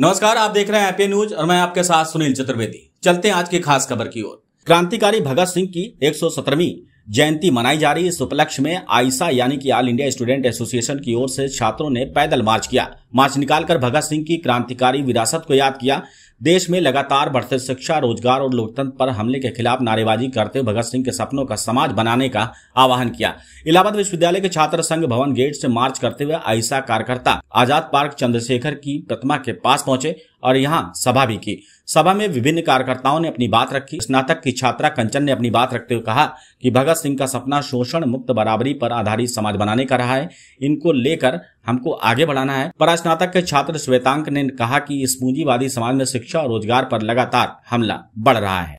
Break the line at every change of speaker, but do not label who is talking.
नमस्कार आप देख रहे हैं एपी न्यूज और मैं आपके साथ सुनील चतुर्वेदी चलते हैं आज की खास खबर की ओर क्रांतिकारी भगत सिंह की 117वीं जयंती मनाई जा रही इस उपलक्ष्य में आईसा यानी कि ऑल इंडिया स्टूडेंट एसोसिएशन की ओर से छात्रों ने पैदल मार्च किया मार्च निकालकर भगत सिंह की क्रांतिकारी विरासत को याद किया देश में लगातार बढ़ते शिक्षा रोजगार और लोकतंत्र पर हमले के खिलाफ नारेबाजी करते हुए भगत सिंह के सपनों का समाज बनाने का आह्वान किया इलाहाबाद विश्वविद्यालय के छात्र संघ भवन गेट से मार्च करते हुए आइसा कार्यकर्ता आजाद पार्क चंद्रशेखर की प्रतिमा के पास पहुंचे और यहाँ सभा भी की सभा में विभिन्न कार्यकर्ताओं ने अपनी बात रखी स्नातक की छात्रा कंचन ने अपनी बात रखते हुए कहा कि भगत सिंह का सपना शोषण मुक्त बराबरी पर आधारित समाज बनाने का रहा है इनको लेकर हमको आगे बढ़ाना है पर स्नातक के छात्र श्वेतांक ने कहा कि इस पूंजीवादी समाज में शिक्षा और रोजगार पर लगातार हमला बढ़ रहा है